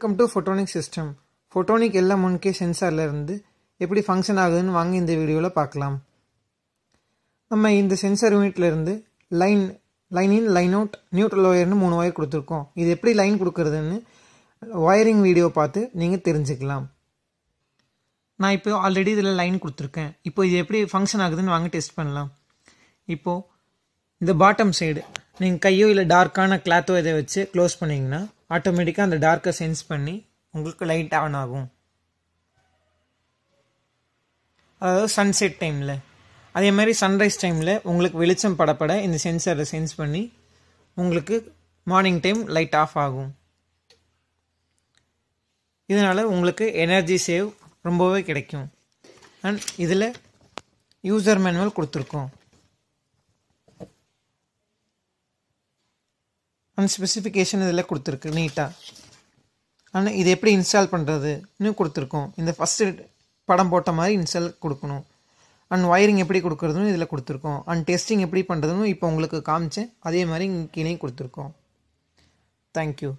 welcome to photonic system photonic எல்லாம் முன்கே சென்சாரில் இருந்து எப்படி ஃபங்க்ஷன் ஆகுதுன்னு வாங்க இந்த வீடியோவில் பார்க்கலாம் நம்ம இந்த சென்சார் யூனிட்லேருந்து line line in line out neutral ஒயர்னு மூணு ஒயர் கொடுத்துருக்கோம் இது எப்படி லைன் கொடுக்குறதுன்னு ஒயரிங் வீடியோ பார்த்து நீங்கள் தெரிஞ்சுக்கலாம் நான் இப்போ ஆல்ரெடி இதில் லைன் கொடுத்துருக்கேன் இப்போ இது எப்படி ஃபங்க்ஷன் ஆகுதுன்னு வாங்க டெஸ்ட் பண்ணலாம் இப்போது இந்த பாட்டம் சைடு நீங்கள் கையோ இல்லை டார்க்கான கிளாத்தோ இதை வச்சு க்ளோஸ் பண்ணிங்கன்னா ஆட்டோமேட்டிக்காக அந்த டார்க்கை சென்ஸ் பண்ணி உங்களுக்கு லைட் ஆன் ஆகும் அதாவது சன்செட் டைமில் அதே மாதிரி சன்ரைஸ் டைமில் உங்களுக்கு வெளிச்சம் படப்பட இந்த சென்சரை சென்ஸ் பண்ணி உங்களுக்கு மார்னிங் டைம் லைட் ஆஃப் ஆகும் இதனால் உங்களுக்கு எனர்ஜி சேவ் ரொம்பவே கிடைக்கும் அண்ட் இதில் யூசர் மேனுவல் கொடுத்துருக்கோம் அந்த ஸ்பெசிஃபிகேஷன் இதில் கொடுத்துருக்கு நீட்டாக ஆனால் இது எப்படி இன்ஸ்டால் பண்ணுறதுன்னு கொடுத்துருக்கோம் இந்த ஃபஸ்ட்டு படம் போட்ட மாதிரி இன்ஸ்டால் கொடுக்கணும் அண்ட் ஒயரிங் எப்படி கொடுக்குறதுன்னு இதில் கொடுத்துருக்கோம் அண்ட் டெஸ்டிங் எப்படி பண்ணுறதுன்னு இப்போ உங்களுக்கு காமிச்சேன் அதே மாதிரி இங்கே கொடுத்துருக்கோம் தேங்க்யூ